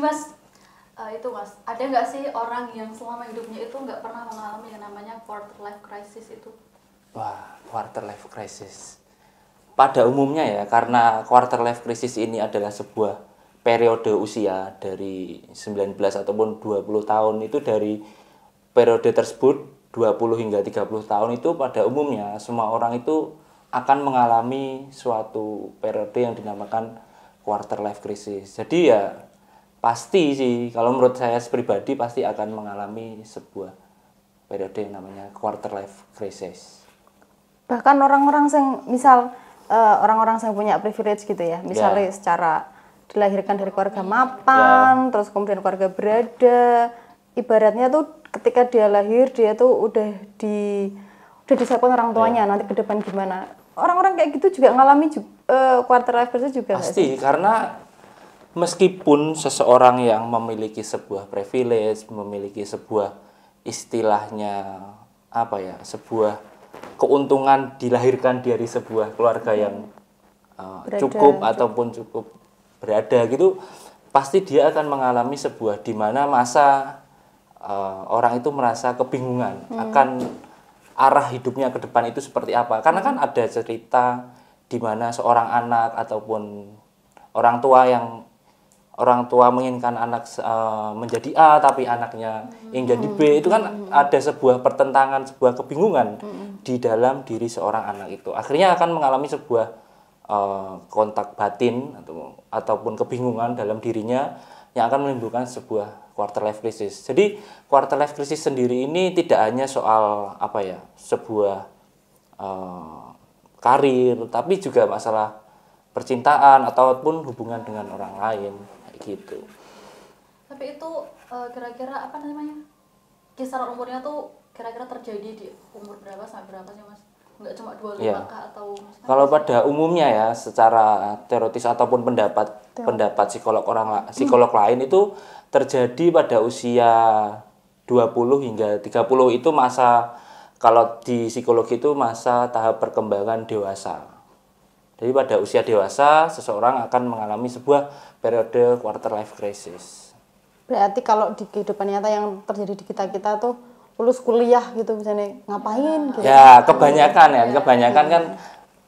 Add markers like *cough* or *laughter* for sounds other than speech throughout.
sih Mas. Uh, itu Mas, ada nggak sih orang yang selama hidupnya itu nggak pernah mengalami yang namanya quarter life crisis itu? Wah, quarter life crisis. Pada umumnya ya, karena quarter life crisis ini adalah sebuah periode usia dari 19 ataupun 20 tahun itu dari periode tersebut 20 hingga 30 tahun itu pada umumnya semua orang itu akan mengalami suatu periode yang dinamakan quarter life crisis. Jadi ya pasti sih kalau menurut saya pribadi pasti akan mengalami sebuah periode yang namanya quarter life crisis bahkan orang-orang yang misal eh, orang-orang uh, yang punya privilege gitu ya misalnya yeah. secara dilahirkan dari keluarga ya. mapan yeah. terus kemudian keluarga berada ibaratnya tuh ketika dia lahir dia tuh udah di udah disiapkan orang tuanya yeah. nanti ke depan gimana orang-orang kayak gitu juga ngalami uh, quarter life crisis juga pasti karena meskipun seseorang yang memiliki sebuah privilege, memiliki sebuah istilahnya apa ya, sebuah keuntungan dilahirkan dari sebuah keluarga yang uh, berada, cukup ataupun cukup berada gitu, pasti dia akan mengalami sebuah di mana masa uh, orang itu merasa kebingungan hmm. akan arah hidupnya ke depan itu seperti apa. Karena kan ada cerita di mana seorang anak ataupun orang tua yang orang tua menginginkan anak uh, menjadi A tapi anaknya hmm. ingin jadi B itu kan ada sebuah pertentangan sebuah kebingungan di dalam diri seorang anak itu akhirnya akan mengalami sebuah uh, kontak batin atau ataupun kebingungan dalam dirinya yang akan menimbulkan sebuah quarter life crisis jadi quarter life crisis sendiri ini tidak hanya soal apa ya sebuah uh, karir tapi juga masalah percintaan ataupun hubungan dengan orang lain kayak gitu. Tapi itu eh, kira-kira apa namanya? Kisaran umurnya tuh kira-kira terjadi di umur berapa sampai berapa sih Mas? Enggak cuma 25 ya. kah atau Kalau pada umumnya ya secara terotis ataupun pendapat Teori. pendapat psikolog orang psikolog lain itu terjadi pada usia 20 hingga 30 itu masa kalau di psikologi itu masa tahap perkembangan dewasa. Jadi pada usia dewasa seseorang akan mengalami sebuah periode quarter life crisis. Berarti kalau di kehidupan nyata yang terjadi di kita kita tuh lulus kuliah gitu misalnya ngapain? Gitu. Ya kebanyakan ya, kebanyakan kan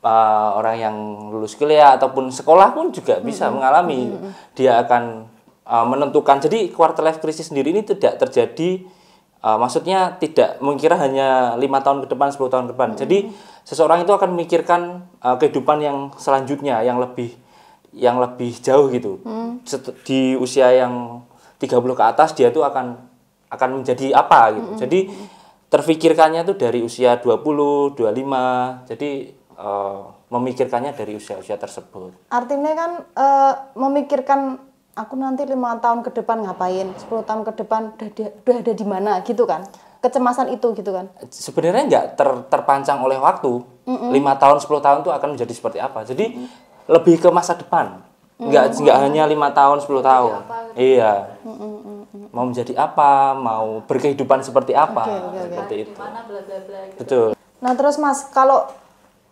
uh, orang yang lulus kuliah ataupun sekolah pun juga bisa hmm. mengalami hmm. dia akan uh, menentukan. Jadi quarter life crisis sendiri ini tidak terjadi Uh, maksudnya tidak mengira hanya lima tahun ke depan, 10 tahun ke depan. Hmm. Jadi seseorang itu akan memikirkan uh, kehidupan yang selanjutnya, yang lebih yang lebih jauh gitu. Hmm. Di usia yang 30 ke atas dia tuh akan akan menjadi apa gitu. Hmm. Jadi terfikirkannya tuh dari usia 20, 25. Jadi uh, memikirkannya dari usia-usia tersebut. Artinya kan uh, memikirkan aku nanti lima tahun ke depan ngapain 10 tahun ke depan udah, udah ada di mana gitu kan kecemasan itu gitu kan sebenarnya nggak ter, terpancang oleh waktu lima mm -mm. tahun 10 tahun itu akan menjadi seperti apa jadi mm. lebih ke masa depan nggak mm. nggak hanya lima tahun 10 tahun apa, gitu? iya mm -mm. mau menjadi apa mau berkehidupan seperti apa okay, okay, seperti okay. itu Dimana, bla, bla, bla, gitu. betul nah terus mas kalau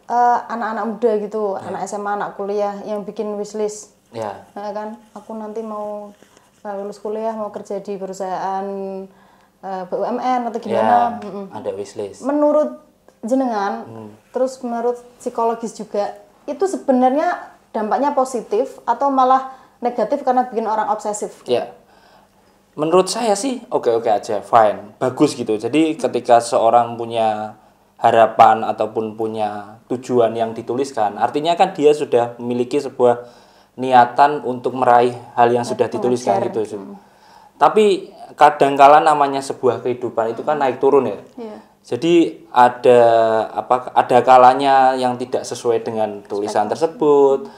eh, anak-anak uh, muda gitu, yeah. anak hmm. SMA, anak kuliah yang bikin wishlist ya nah, kan aku nanti mau nah, lulus kuliah mau kerja di perusahaan uh, eh, BUMN atau gimana yeah. ada wishlist menurut jenengan mm. terus menurut psikologis juga itu sebenarnya dampaknya positif atau malah negatif karena bikin orang obsesif gitu? ya menurut saya sih oke oke aja fine bagus gitu jadi ketika seorang punya harapan ataupun punya tujuan yang dituliskan artinya kan dia sudah memiliki sebuah niatan untuk meraih hal yang sudah dituliskan gitu. Hmm. Tapi kadangkala namanya sebuah kehidupan itu kan naik turun ya. Yeah. Jadi ada apa ada kalanya yang tidak sesuai dengan tulisan tersebut.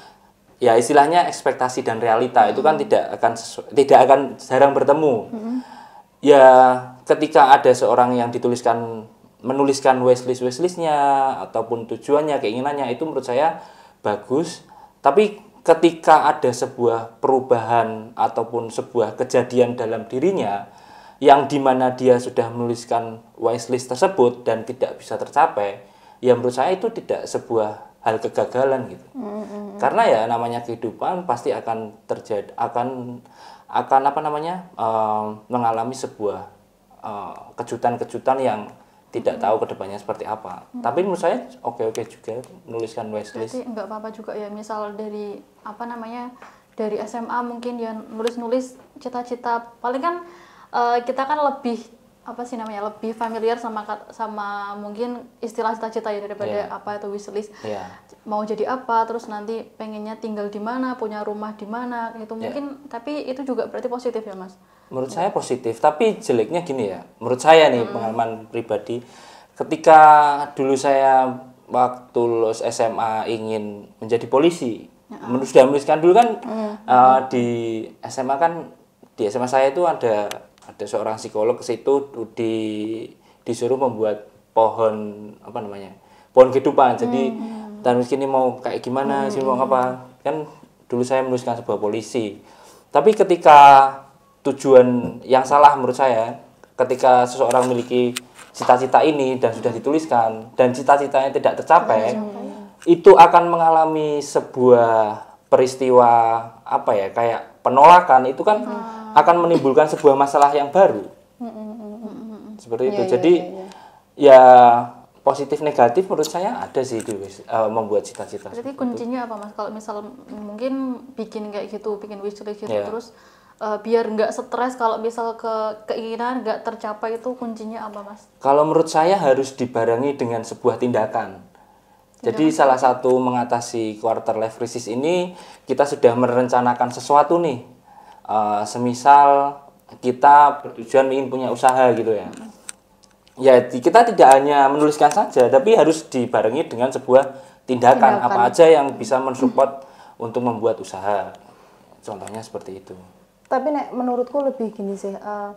Ya istilahnya ekspektasi dan realita hmm. itu kan hmm. tidak akan sesuai, tidak akan jarang bertemu. Hmm. Ya ketika ada seorang yang dituliskan menuliskan wishlist wishlistnya ataupun tujuannya keinginannya itu menurut saya bagus. Tapi ketika ada sebuah perubahan ataupun sebuah kejadian dalam dirinya yang dimana dia sudah menuliskan list tersebut dan tidak bisa tercapai, ya menurut saya itu tidak sebuah hal kegagalan gitu. Mm-hmm. Karena ya namanya kehidupan pasti akan terjadi akan akan apa namanya um, mengalami sebuah kejutan eh, kejutan-kejutan yang tidak tahu kedepannya seperti apa. Hmm. Tapi menurut saya oke-oke juga nuliskan wishlist. Jadi nggak apa-apa juga ya misal dari apa namanya dari SMA mungkin dia nulis-nulis cita-cita paling kan uh, kita kan lebih apa sih namanya lebih familiar sama sama mungkin istilah cita-cita ya daripada yeah. apa itu wishlist yeah. mau jadi apa terus nanti pengennya tinggal di mana punya rumah di mana gitu mungkin yeah. tapi itu juga berarti positif ya mas menurut saya positif tapi jeleknya gini ya menurut saya nih hmm. pengalaman pribadi ketika dulu saya waktu lulus SMA ingin menjadi polisi hmm. sudah menuliskan dulu kan hmm. uh, di SMA kan di SMA saya itu ada ada seorang psikolog ke situ di disuruh membuat pohon apa namanya pohon kehidupan jadi dan hmm. miskin ini mau kayak gimana hmm. sih mau apa kan dulu saya menuliskan sebuah polisi tapi ketika tujuan yang salah menurut saya ketika seseorang memiliki cita-cita ini dan sudah dituliskan dan cita-citanya tidak tercapai ya. itu akan mengalami sebuah peristiwa apa ya kayak penolakan itu kan hmm. akan menimbulkan sebuah masalah yang baru mm, mm, mm, seperti itu ya, ya, jadi ya, ya, ya positif negatif menurut saya ada sih di uh, eh, membuat cita-cita. Jadi kuncinya itu. apa mas? Kalau misal mungkin bikin kayak gitu, bikin wishlist gitu yeah. terus uh, biar nggak stres kalau misal ke keinginan nggak tercapai itu kuncinya apa mas? Kalau menurut saya harus dibarengi dengan sebuah tindakan. Jadi ya. salah satu mengatasi quarter life crisis ini kita sudah merencanakan sesuatu nih. Uh, semisal kita bertujuan ingin punya usaha gitu ya. Hmm. Ya kita tidak hanya menuliskan saja, tapi harus dibarengi dengan sebuah tindakan, tindakan. apa aja yang bisa mensupport untuk membuat usaha. Contohnya seperti itu tapi nek menurutku lebih gini sih uh,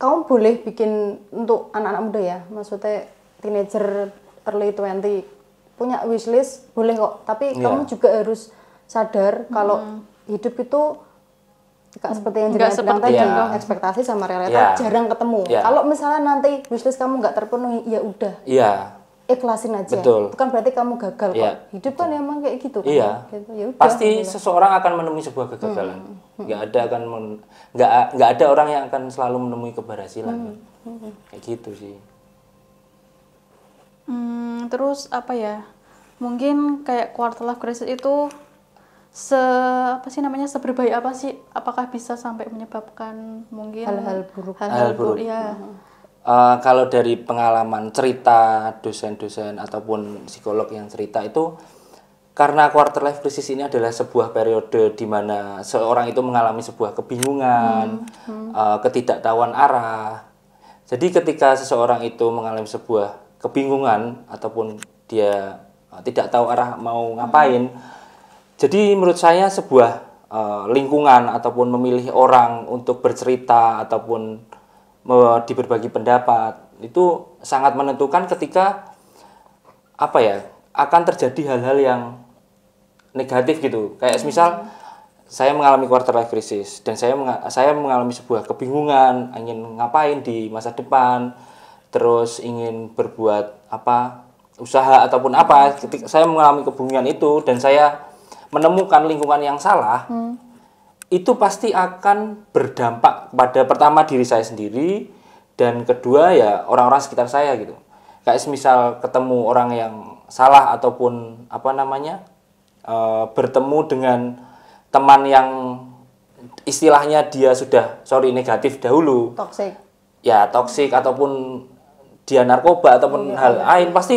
kamu boleh bikin untuk anak-anak muda ya maksudnya teenager early 20 punya wishlist boleh kok tapi yeah. kamu juga harus sadar kalau mm. hidup itu gak seperti yang jelas bilang tadi, yeah. ekspektasi sama realita yeah. jarang ketemu. Yeah. Kalau misalnya nanti wishlist kamu nggak terpenuhi, ya udah. Yeah ikhlasin aja. Betul. Bukan berarti kamu gagal kok. Iya. Hidup kan betul. kan emang kayak gitu kan. Iya. Gitu. Ya Pasti seseorang akan menemui sebuah kegagalan. Hmm. Hmm. hmm. Gak ada akan nggak nggak ada orang yang akan selalu menemui keberhasilan. Hmm, hmm. Hmm. Kayak gitu sih. Hmm, terus apa ya? Mungkin kayak quarter life crisis itu se apa sih namanya seberbahaya apa sih? Apakah bisa sampai menyebabkan mungkin hal-hal buruk? Hal-hal buruk. Iya. buruk ya. Hmm uh, kalau dari pengalaman cerita dosen-dosen ataupun psikolog yang cerita itu karena quarter life crisis ini adalah sebuah periode di mana seorang itu mengalami sebuah kebingungan, hmm, hmm. Uh, ketidaktahuan arah. Jadi ketika seseorang itu mengalami sebuah kebingungan ataupun dia uh, tidak tahu arah mau hmm. ngapain, hmm. jadi menurut saya sebuah uh, lingkungan ataupun memilih orang untuk bercerita ataupun di berbagi pendapat itu sangat menentukan ketika apa ya akan terjadi hal-hal yang negatif gitu kayak misal saya mengalami quarter life crisis dan saya saya mengalami sebuah kebingungan ingin ngapain di masa depan terus ingin berbuat apa usaha ataupun apa ketika saya mengalami kebingungan itu dan saya menemukan lingkungan yang salah hmm itu pasti akan berdampak pada pertama diri saya sendiri dan kedua ya orang-orang sekitar saya gitu. Kayak misal ketemu orang yang salah ataupun apa namanya e, bertemu dengan teman yang istilahnya dia sudah sorry negatif dahulu. toxic Ya toksik ataupun dia narkoba ataupun iya, hal iya. lain iya. pasti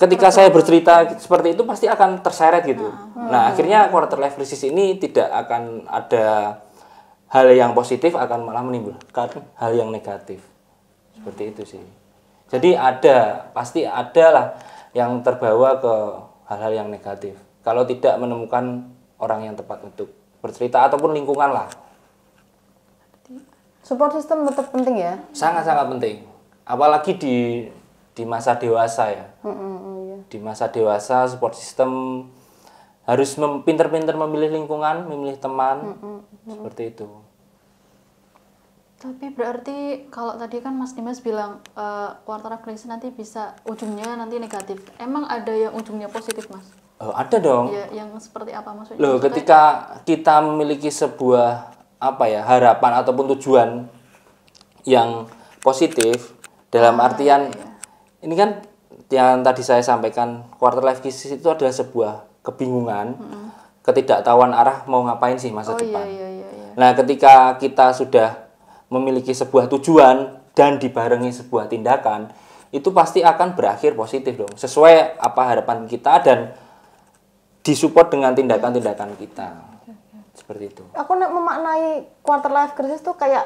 ketika saya bercerita seperti itu pasti akan terseret gitu. Ah, ah. Nah, akhirnya quarter life crisis ini tidak akan ada hal yang positif akan malah menimbulkan hal yang negatif. Seperti itu sih. Jadi ada, pasti ada lah yang terbawa ke hal-hal yang negatif. Kalau tidak menemukan orang yang tepat untuk bercerita ataupun lingkungan lah. Support system tetap penting ya? Sangat-sangat penting. Apalagi di di masa dewasa ya. Mm hmm iya. Di masa dewasa support system harus mem, pinter-pinter memilih lingkungan, memilih teman, mm -mm, seperti itu. Tapi berarti kalau tadi kan Mas Dimas bilang uh, quarter of crisis nanti bisa ujungnya nanti negatif. Emang ada yang ujungnya positif, Mas? Oh, ada dong. Ya, yang seperti apa maksudnya? Loh, ketika kita memiliki sebuah apa ya, harapan ataupun tujuan yang positif dalam ah, artian iya, iya ini kan yang tadi saya sampaikan quarter life crisis itu adalah sebuah kebingungan, hmm. ketidaktahuan arah mau ngapain sih masa oh, iya, depan. Iya, iya, iya. Nah, ketika kita sudah memiliki sebuah tujuan dan dibarengi sebuah tindakan, itu pasti akan berakhir positif dong, sesuai apa harapan kita dan disupport dengan tindakan-tindakan kita. Seperti itu. Aku memaknai quarter life crisis tuh kayak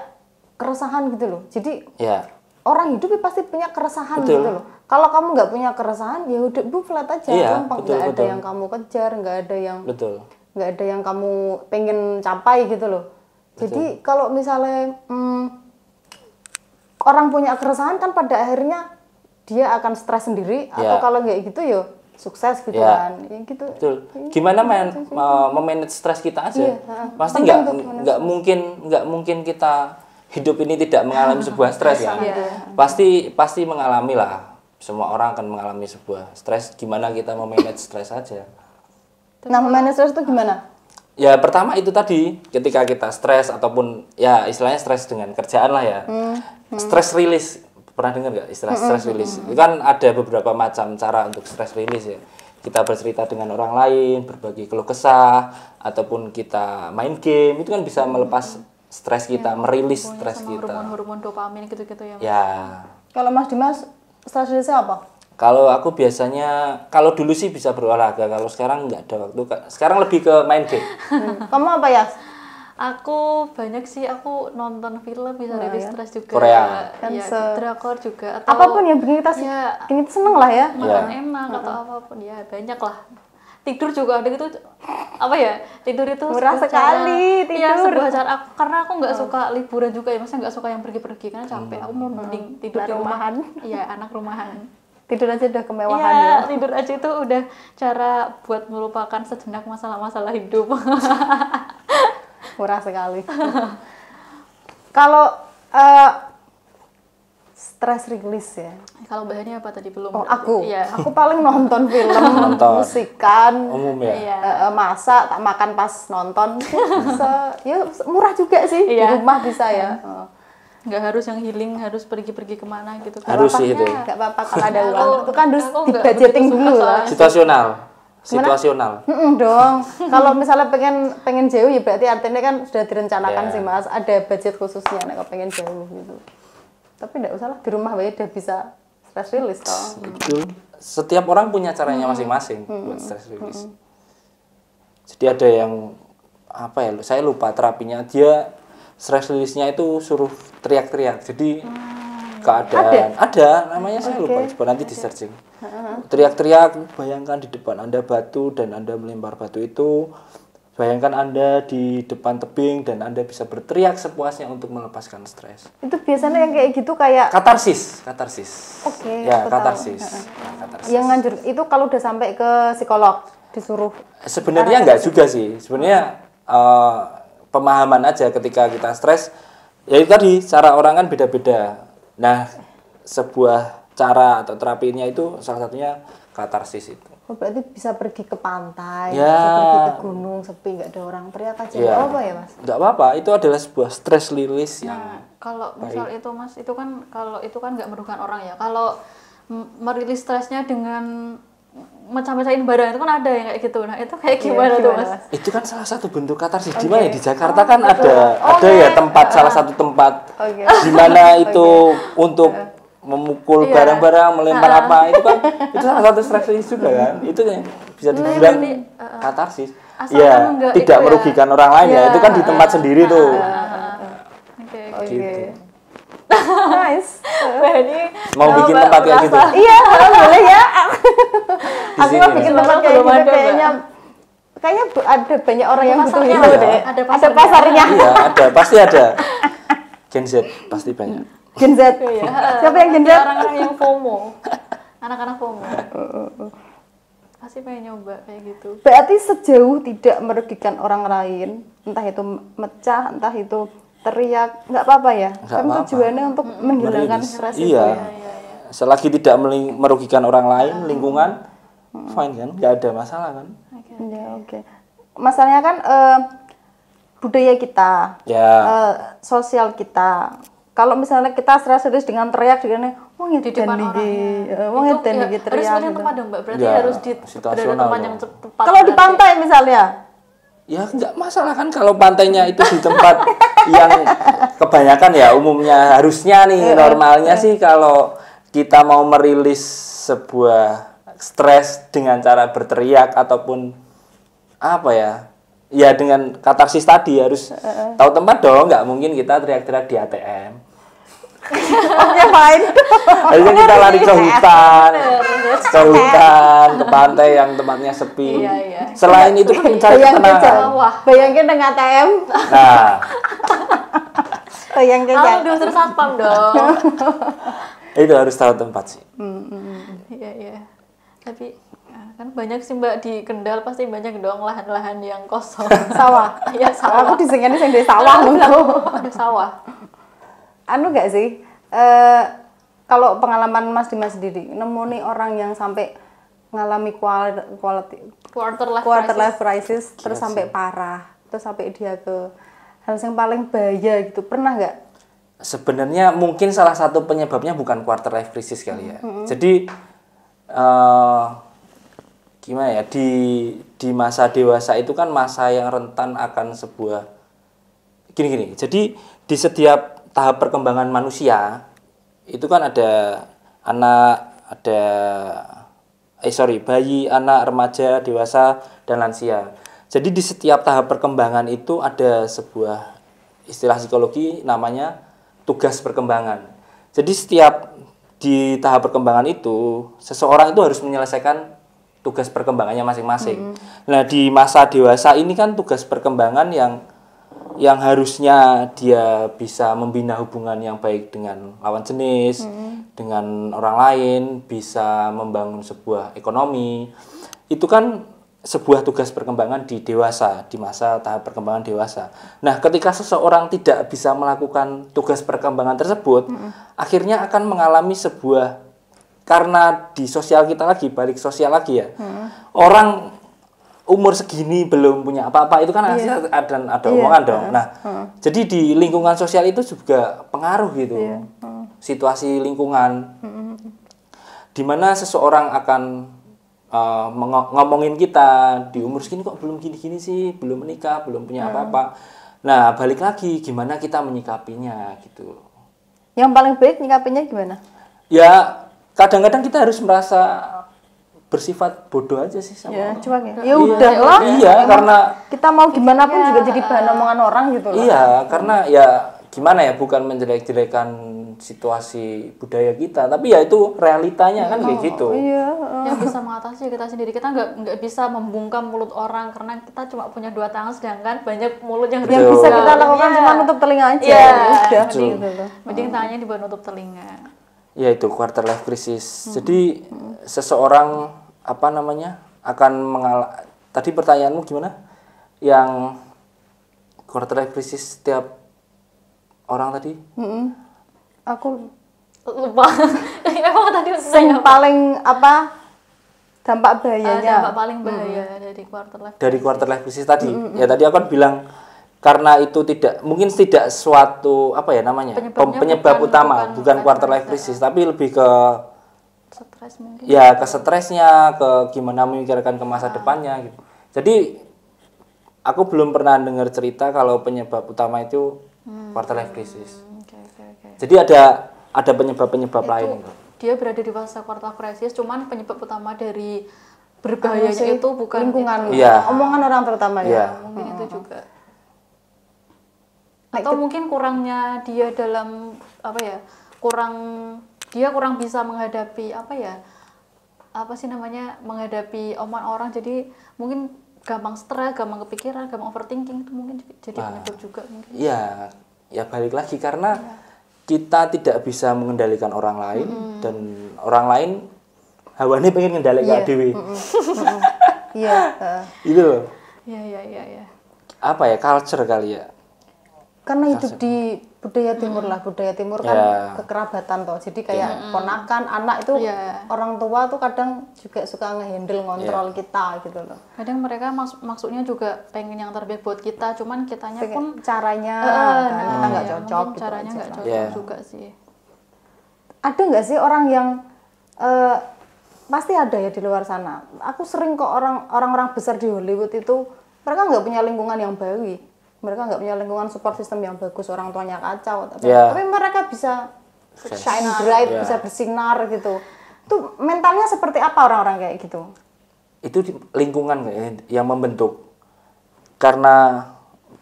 keresahan gitu loh. Jadi ya orang hidup ya pasti punya keresahan betul. gitu loh. Kalau kamu nggak punya keresahan, ya udah bu flat aja, iya, gampang. Nggak ada yang kamu kejar, nggak ada yang nggak ada yang kamu pengen capai gitu loh. Jadi kalau misalnya hmm, orang punya keresahan kan pada akhirnya dia akan stres sendiri Yeah. atau iya. kalau nggak gitu ya sukses gitu yeah. kan ya gitu Betul. Iya, gimana gitu men memanage stres kita aja ya, pasti nggak nggak mungkin nggak mungkin kita hidup ini tidak mengalami *laughs* sebuah stres ya yeah. pasti pasti mengalami lah semua orang akan mengalami sebuah stres gimana kita memanage stres saja? nah memanage stres itu gimana ya pertama itu tadi ketika kita stres ataupun ya istilahnya stres dengan kerjaan lah ya hmm, hmm. stres rilis pernah dengar nggak istilah hmm, stres hmm, rilis hmm, itu kan ada beberapa macam cara untuk stres rilis ya kita bercerita dengan orang lain berbagi keluh kesah ataupun kita main game itu kan bisa melepas stres kita, ya, merilis stres kita. Hormon-hormon dopamin gitu-gitu ya. Ya. Kalau Mas Dimas stresnya apa? Kalau aku biasanya, kalau dulu sih bisa berolahraga, kalau sekarang nggak ada waktu. Sekarang lebih ke main game. *laughs* Hmm. Kamu apa ya? Aku banyak sih, aku nonton film bisa nah, ya. stres juga. Korea. ya, drakor juga. Atau, apapun yang bikin kita, ya, bikin kita seneng lah ya. Makan ya. enak atau apapun, ya banyak lah tidur juga ada gitu apa ya tidur itu murah sekali iya, tidur ya, sebuah cara aku, karena aku nggak oh. suka liburan juga ya maksudnya nggak suka yang pergi-pergi karena capek hmm. aku mau hmm. mending hmm. tidur di rumah iya anak rumahan tidur aja udah kemewahan ya, ya tidur aja itu udah cara buat melupakan sejenak masalah-masalah hidup *laughs* murah sekali *laughs* kalau uh, stress release ya. Kalau bahannya apa tadi belum? Oh aku, Iya, aku paling nonton *laughs* film, nonton. musikan, umum ya, iya. Eh, eh, masak, tak makan pas nonton. *laughs* Se ya murah juga sih iya. di rumah bisa ya. Enggak iya. oh. Nggak harus yang healing, harus pergi-pergi kemana gitu. Harus sih itu. Nggak apa-apa kalau ada uang. Itu kan harus di budgeting dulu lah. Situasional situasional. Mm dong. Kalau misalnya pengen pengen jauh ya berarti artinya kan sudah direncanakan yeah. sih Mas, ada budget khususnya kalau pengen jauh gitu tapi tidak usah lah di rumah bayi udah bisa stress release toh hmm. betul setiap orang punya caranya hmm. masing-masing hmm. buat stress hmm. release hmm. jadi ada yang apa ya saya lupa terapinya dia stress release-nya itu suruh teriak-teriak jadi hmm. keadaan ada, ada namanya saya okay. lupa coba nanti di searching teriak-teriak bayangkan di depan anda batu dan anda melempar batu itu Bayangkan Anda di depan tebing dan Anda bisa berteriak sepuasnya untuk melepaskan stres. Itu biasanya yang kayak gitu kayak katarsis, katarsis. Oke. Okay, ya, katarsis. Ya, katarsis. Yang nganjur itu kalau udah sampai ke psikolog disuruh. Sebenarnya enggak juga sih. Sebenarnya uh, pemahaman aja ketika kita stres ya itu tadi cara orang kan beda-beda. Nah, sebuah cara atau terapinya itu salah satunya katarsis itu. Oh, berarti bisa pergi ke pantai, ya. bisa pergi ke gunung sepi nggak ada orang teriak aja ya. apa ya mas? Nggak apa-apa, itu adalah sebuah stress release nah, yang. Kalau misal itu mas, itu kan kalau itu kan nggak merugikan orang ya. Kalau merilis stresnya dengan mencapai mecahin barang itu kan ada yang kayak gitu. Nah itu kayak iya, gimana, ya, gimana tuh mas? Itu kan salah satu bentuk katarsis. Okay. Di di Jakarta oh, kan betul. ada oh, ada gitu. ya oh, iya. tempat uh, salah satu tempat okay. di mana itu okay. untuk iya memukul iya. barang-barang, yeah. melempar uh -huh. apa itu kan *laughs* itu salah satu release juga kan. Itu kan bisa nah, dibilang uh -huh. katarsis. Asal ya, tidak ya. merugikan ya. orang lain yeah. ya. Itu kan di tempat uh sendiri tuh. -huh. Okay, okay. Gitu. nice. ini mau bikin tempat kayak gitu. Iya, boleh ya. *laughs* Aku mau bikin tempat kayak gitu kayaknya kayaknya ada banyak orang ada yang butuh itu deh. Ada pasarnya. Ada pasarnya. Iya, ada, pasti ada. Gen Z pasti banyak. *laughs* Gen Z. Iya. Siapa yang Gen Z? Orang-orang yang FOMO. Anak-anak FOMO. Pasti pengen nyoba kayak gitu. Berarti sejauh tidak merugikan orang lain, entah itu mecah, entah itu teriak, nggak apa-apa ya. Kan tujuannya untuk menghilangkan stres iya. itu ya. Selagi tidak merugikan orang lain, ah. lingkungan, fine kan, nggak ada masalah kan. Oke. Ya, Masalahnya kan uh, budaya kita, yeah. Ya. uh, sosial kita, kalau misalnya kita stress dengan teriak sini, wong ya di depan orang wong itu ya, teriak harus milih gitu. tempat dong mbak berarti ya, harus di berada tempat yang tepat kalau di pantai misalnya ya nggak masalah kan kalau pantainya itu di tempat *laughs* yang kebanyakan ya umumnya harusnya nih eh, eh, normalnya eh. sih kalau kita mau merilis sebuah stres dengan cara berteriak ataupun apa ya ya dengan katarsis tadi harus uh. tahu tempat dong nggak mungkin kita teriak-teriak di ATM omnya main harusnya kita lari ke hutan ke hutan ke pantai yang tempatnya sepi iya, iya. selain itu kan mencari ketenangan bayangin dengan ATM nah bayangin oh, aduh terus dong itu harus tahu tempat sih hmm, hmm, hmm. iya iya tapi kan banyak sih mbak di Kendal pasti banyak dong lahan-lahan yang kosong *laughs* sawah ya sawah aku disengennya yang di sawah loh ada sawah anu gak sih e, kalau pengalaman mas Dimas sendiri nemu nih hmm. orang yang sampai ngalami quality, quarter life quarter life crisis, crisis terus sampai parah terus sampai dia ke hal yang paling bahaya gitu pernah nggak sebenarnya mungkin salah satu penyebabnya bukan quarter life crisis kali ya mm -hmm. jadi uh, gimana ya di di masa dewasa itu kan masa yang rentan akan sebuah gini-gini. Jadi di setiap tahap perkembangan manusia itu kan ada anak, ada eh sorry bayi, anak, remaja, dewasa dan lansia. Jadi di setiap tahap perkembangan itu ada sebuah istilah psikologi namanya tugas perkembangan. Jadi setiap di tahap perkembangan itu seseorang itu harus menyelesaikan tugas perkembangannya masing-masing. Mm Nah di masa dewasa ini kan tugas perkembangan yang yang harusnya dia bisa membina hubungan yang baik dengan lawan jenis, mm dengan orang lain, bisa membangun sebuah ekonomi. Itu kan sebuah tugas perkembangan di dewasa, di masa tahap perkembangan dewasa. Nah, ketika seseorang tidak bisa melakukan tugas perkembangan tersebut, mm -hmm. akhirnya akan mengalami sebuah karena di sosial kita lagi balik sosial lagi ya hmm. orang umur segini belum punya apa-apa itu kan yeah. ada ada yeah. omongan dong nah hmm. jadi di lingkungan sosial itu juga pengaruh gitu yeah. Iya, hmm. situasi lingkungan hmm. hmm, hmm. mana seseorang akan uh, ngomongin kita di umur segini kok belum gini-gini sih belum menikah belum punya hmm. apa-apa hmm. nah balik lagi gimana kita menyikapinya gitu yang paling baik menyikapinya gimana ya kadang-kadang kita harus merasa bersifat bodoh aja sih sama ya, cuek ya. Iya. Ya udah iya, lah. Iya, karena kita mau gimana pun ya, juga iya. jadi bahan omongan orang gitu loh. Iya, karena ya gimana ya bukan menjelek-jelekan situasi budaya kita, tapi ya itu realitanya kan oh, kayak gitu. Iya. Uh. Yang bisa mengatasi kita sendiri. Kita nggak nggak bisa membungkam mulut orang karena kita cuma punya dua tangan sedangkan banyak mulut yang Betul. bisa kita lakukan yeah. cuma nutup telinga aja. Iya. Yeah. Mending, Mending tangannya dibuat nutup telinga ya itu quarter life crisis. Hmm. Jadi hmm. seseorang apa namanya akan mengalami tadi pertanyaanmu gimana? Yang quarter life crisis setiap orang tadi? Hmm. Aku lupa. *laughs* Emang tadi yang paling apa? dampak bahayanya uh, dampak paling bahaya hmm. dari quarter life crisis. dari quarter life crisis tadi hmm. ya tadi aku kan bilang karena itu tidak mungkin tidak suatu apa ya namanya penyebab, penyebab bukan, utama bukan, bukan quarter life ya? crisis tapi lebih ke stres mungkin ya ke stresnya ke gimana memikirkan ke masa ah. depannya gitu jadi aku belum pernah dengar cerita kalau penyebab utama itu hmm. quarter life crisis okay, okay, okay. jadi ada ada penyebab penyebab lain gitu. dia berada di masa quarter life crisis cuman penyebab utama dari berbahayanya anu itu bukan lingkungan itu. Ya. omongan orang terutama ya, ya mungkin hmm. itu juga atau itu. mungkin kurangnya dia dalam apa ya kurang dia kurang bisa menghadapi apa ya apa sih namanya menghadapi omongan orang jadi mungkin gampang stres gampang kepikiran gampang overthinking itu mungkin jadi nah, penyebab juga mungkin ya ya balik lagi karena ya. kita tidak bisa mengendalikan orang lain -hmm. dan orang lain hawa ini pengen ngendalik yeah. dewi iya, iya *laughs* itu iya, iya iya iya apa ya culture kali ya karena hidup di budaya timur lah budaya timur kan yeah. kekerabatan toh jadi kayak yeah. ponakan anak itu yeah. orang tua tuh kadang juga suka ngehandle ngontrol yeah. kita gitu loh kadang mereka maksudnya juga pengen yang terbaik buat kita cuman kitanya Se pun caranya uh, kan, nah, kita nggak ya, cocok gitu caranya nggak kan. cocok yeah. juga sih ada nggak sih orang yang uh, pasti ada ya di luar sana aku sering kok orang orang-orang besar di Hollywood itu mereka nggak punya lingkungan yang baik mereka nggak punya lingkungan support system yang bagus orang tuanya kacau tapi, yeah. tapi mereka bisa shine bright yeah. bisa bersinar gitu Tuh mentalnya seperti apa orang-orang kayak gitu itu lingkungan yang membentuk karena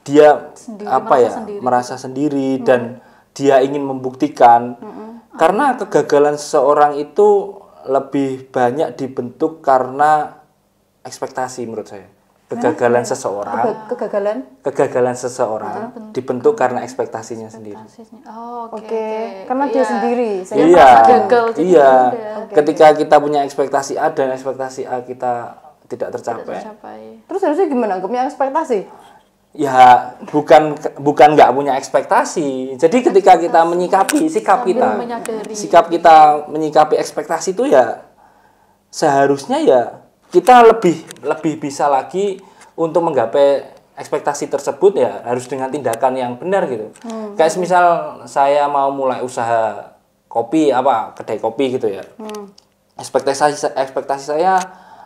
dia sendiri, apa merasa ya sendiri. merasa sendiri hmm. dan dia ingin membuktikan hmm. karena kegagalan seseorang itu lebih banyak dibentuk karena ekspektasi menurut saya kegagalan seseorang kegagalan kegagalan seseorang dibentuk karena ekspektasinya, sendiri. Oh, oke. Okay, okay. Karena iya. dia sendiri. Saya iya. Gagal iya. Okay, Ketika kita punya ekspektasi A dan ekspektasi A kita tidak tercapai. Tidak tercapai. Terus harusnya gimana? Gak punya ekspektasi? Ya, bukan bukan nggak punya ekspektasi. Jadi ketika kita menyikapi sikap Sambil kita, menyadari. sikap kita menyikapi ekspektasi itu ya seharusnya ya kita lebih lebih bisa lagi untuk menggapai ekspektasi tersebut ya harus dengan tindakan yang benar gitu. Hmm. Kayak misal saya mau mulai usaha kopi apa kedai kopi gitu ya. Hmm. Ekspektasi ekspektasi saya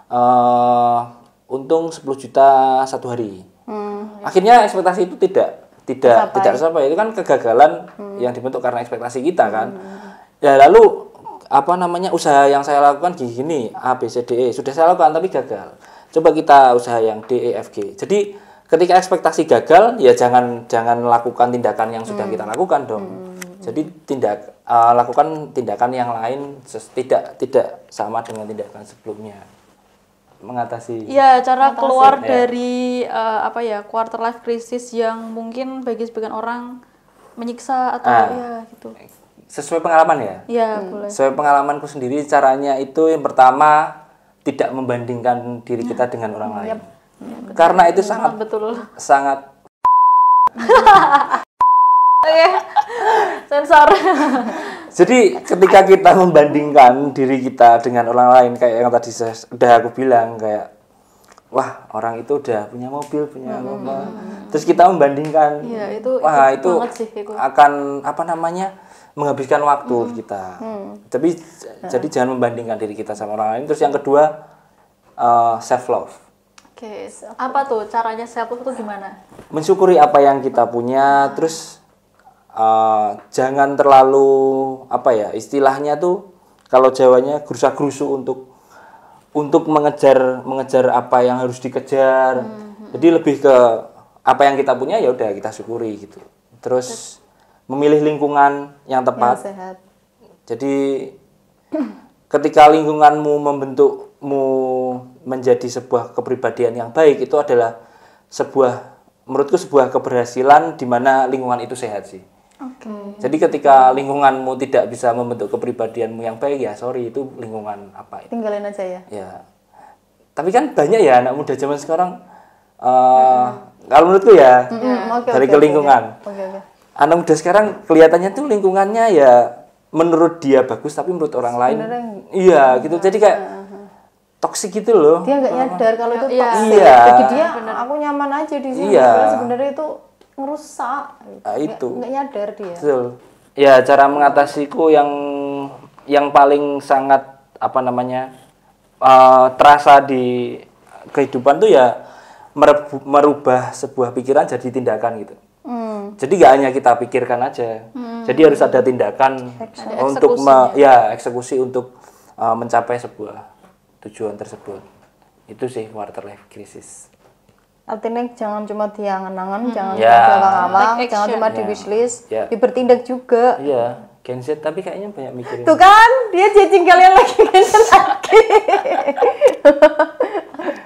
uh, untung 10 juta satu hari. Hmm. Akhirnya ekspektasi itu tidak tidak Sampai. tidak tercapai. Itu kan kegagalan hmm. yang dibentuk karena ekspektasi kita kan. Hmm. Ya lalu apa namanya usaha yang saya lakukan di sini A B C D E sudah saya lakukan tapi gagal coba kita usaha yang D E F G jadi ketika ekspektasi gagal ya jangan jangan lakukan tindakan yang sudah hmm. kita lakukan dong hmm. jadi tindak uh, lakukan tindakan yang lain tidak tidak sama dengan tindakan sebelumnya mengatasi ya cara mengatasi. keluar ya. dari uh, apa ya quarter life crisis yang mungkin bagi sebagian orang menyiksa atau ah. ya gitu sesuai pengalaman ya? Iya, hmm. boleh. Sesuai pengalamanku sendiri caranya itu yang pertama tidak membandingkan diri nah. kita dengan orang lain. Yep. Iya, Karena itu ya, sangat betul. Sangat *laughs* Oke. Sensor. Jadi ketika kita membandingkan diri kita dengan orang lain kayak yang tadi sudah aku bilang kayak wah orang itu udah punya mobil punya hmm. terus kita membandingkan ya, itu, wah itu, itu sih, itu. akan apa namanya menghabiskan waktu hmm. kita. Hmm. Tapi hmm. jadi jangan membandingkan diri kita sama orang lain. Terus yang kedua uh, eh, self love. Oke, okay. apa tuh caranya self love itu gimana? Mensyukuri apa yang kita punya, hmm. terus uh, jangan terlalu apa ya istilahnya tuh kalau Jawanya gerusa-gerusu untuk untuk mengejar mengejar apa yang harus dikejar. Hmm, hmm. Jadi lebih ke apa yang kita punya ya udah kita syukuri gitu. Terus, terus memilih lingkungan yang tepat. Yang sehat. Jadi *clears throat* ketika lingkunganmu membentukmu menjadi sebuah kepribadian yang baik itu adalah sebuah menurutku sebuah keberhasilan di mana lingkungan itu sehat sih. Oke. Okay. Jadi ketika lingkunganmu tidak bisa membentuk kepribadianmu yang baik ya sorry itu lingkungan apa itu. Tinggalin aja ya. Ya. Tapi kan banyak ya anak muda zaman sekarang uh, mm -hmm. kalau menurutku ya mm -hmm. okay, dari okay, ke lingkungan. Okay, okay anak muda sekarang kelihatannya tuh lingkungannya ya menurut dia bagus tapi menurut orang lain iya gitu jadi kayak toksik gitu loh. Dia nggak nyadar kalau itu toksik. Iya. Bagi iya. dia Bener. aku nyaman aja di sini. Iya. Sebenarnya itu ngerusak. Nah, itu. Nggak nyadar dia. Betul. Ya cara mengatasiku yang yang paling sangat apa namanya uh, terasa di kehidupan tuh ya merubah sebuah pikiran jadi tindakan gitu. Hmm. Jadi nggak hanya kita pikirkan aja. Hmm. Jadi harus ada tindakan ada untuk me, ya. ya eksekusi untuk uh, mencapai sebuah tujuan tersebut. Itu sih quarter life crisis. Artinya jangan cuma diangan-angan, hmm. jangan yeah. cuma gampang like jangan cuma yeah. di ya. wishlist, yeah. di bertindak juga. Iya. Yeah. Gen tapi kayaknya banyak mikirin. Tuh kan, dia cacing kalian lagi Gen Z lagi. *laughs*